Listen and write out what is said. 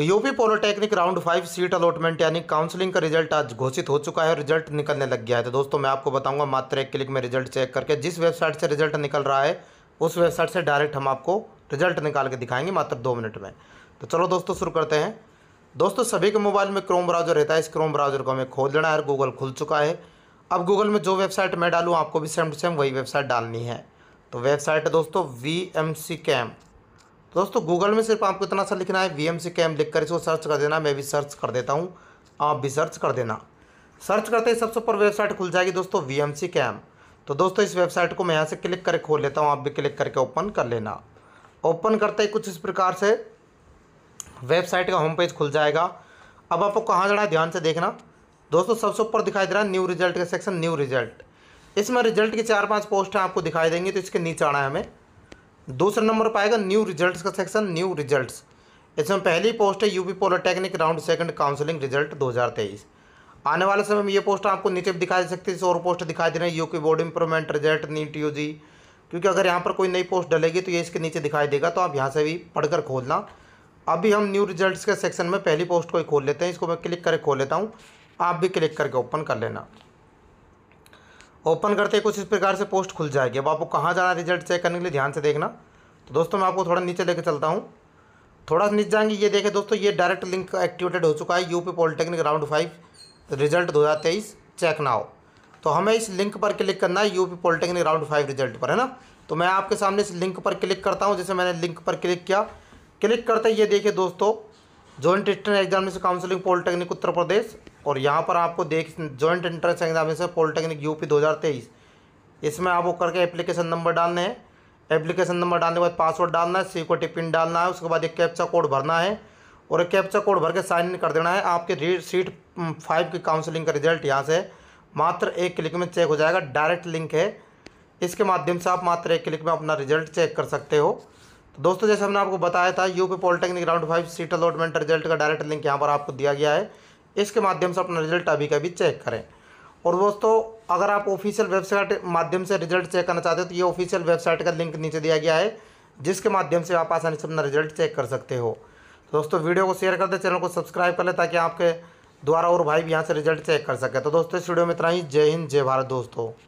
तो UP polytechnic round five seat allotment यानी counselling का रिजल्ट आज घोषित हो चुका है और रिजल्ट निकलने लग गया है तो दोस्तों मैं आपको बताऊंगा मात्र एक क्लिक में रिजल्ट चेक करके जिस वेबसाइट से रिजल्ट निकल रहा है उस वेबसाइट से डायरेक्ट हम आपको रिजल्ट निकाल के दिखाएंगे मात्र दो मिनट में तो चलो दोस्तों शुरू करते हैं दोस्तों सभी के मोबाइल में क्रोम ब्राउजर रहता है इस क्रोम ब्राउजर को हमें खोल लेना है गूगल खुल चुका है अब गूगल में जो वेबसाइट मैं डालूँ आपको भी सेम टू सेम वही वेबसाइट डालनी है तो वेबसाइट है दोस्तों वी एम सी कैम्प तो दोस्तों गूगल में सिर्फ आपको इतना सा लिखना है वी एम सी कैम लिख कर इसको सर्च कर देना मैं भी सर्च कर देता हूँ आप भी सर्च कर देना सर्च करते ही सबसे ऊपर वेबसाइट खुल जाएगी दोस्तों वी एम सी कैम तो दोस्तों इस वेबसाइट को मैं यहाँ से क्लिक करके खोल लेता हूँ आप भी क्लिक करके ओपन कर लेना ओपन करते ही कुछ इस प्रकार से वेबसाइट का होम पेज खुल जाएगा अब आपको कहाँ जाना है ध्यान से देखना दोस्तों सबसे ऊपर दिखाई दे रहा है न्यू रिजल्ट का सेक्शन न्यू रिजल्ट इसमें रिजल्ट की चार पांच पोस्ट आपको दिखाई देंगी तो इसके नीचे आना है हमें दूसरे नंबर पर आएगा न्यू रिजल्ट्स का सेक्शन न्यू रिजल्ट्स इसमें पहली पोस्ट है UP polytechnic round second counselling result 2023 आने वाले समय में ये पोस्ट आपको नीचे भी दिखाई दे सकती है और पोस्ट दिखाई दे हैं U UP board improvement result NEET U G क्योंकि अगर यहाँ पर कोई नई पोस्ट डलेगी तो ये इसके नीचे दिखाई देगा तो आप यहाँ से भी पढ़कर खोलना अभी हम न्यू रिजल्ट्स के सेक्शन में पहली पोस्ट को ही खोल लेते हैं इसको मैं क्लिक करके खोल लेता हूँ आप भी क्लिक करके ओपन कर लेना ओपन करते ही कुछ इस प्रकार से पोस्ट खुल जाएगी अब आपको कहाँ जाना है रिजल्ट चेक करने के लिए ध्यान से देखना तो दोस्तों मैं आपको थोड़ा नीचे लेकर चलता हूँ थोड़ा नीचे जाएंगे ये देखें दोस्तों ये डायरेक्ट लिंक एक्टिवेटेड हो चुका है UP polytechnic round five result दो हज़ार तेईस चेक ना हो तो हमें इस लिंक पर क्लिक करना है UP polytechnic round five result पर है ना तो मैं आपके सामने इस लिंक पर क्लिक करता हूँ जैसे मैंने लिंक पर क्लिक किया क्लिक करते ये देखिए दोस्तों joint stand examination counselling polytechnic Uttar Pradesh और यहाँ पर आपको देख joint entrance examination polytechnic UP 2023 इसमें आप वो करके एप्लीकेशन नंबर डालने हैं एप्लीकेशन नंबर डालने के बाद पासवर्ड डालना है सिक्योरिटी पिन डालना है उसके बाद एक कैप्चा कोड भरना है और एक कैप्चा कोड भर के साइन इन कर देना है आपके सीट फाइव की काउंसिलिंग का रिजल्ट यहाँ से मात्र एक क्लिक में चेक हो जाएगा डायरेक्ट लिंक है इसके माध्यम से आप मात्र एक क्लिक में अपना रिजल्ट चेक कर सकते हो तो दोस्तों जैसे हमने आपको बताया था UP polytechnic round five seat allotment result का डायरेक्ट लिंक यहाँ पर आपको दिया गया है इसके माध्यम से अपना रिजल्ट अभी का भी चेक करें और दोस्तों अगर आप ऑफिशियल वेबसाइट माध्यम से रिजल्ट चेक करना चाहते हो तो ये ऑफिशियल वेबसाइट का लिंक नीचे दिया गया है जिसके माध्यम से आप आसानी से अपना रिजल्ट चेक कर सकते हो तो दोस्तों वीडियो को शेयर कर दें चैनल को सब्सक्राइब कर लें ताकि आपके द्वारा और भाई भी यहाँ से रिजल्ट चेक कर सकें तो दोस्तों इस वीडियो में इतना ही जय हिंद जय भारत दोस्तों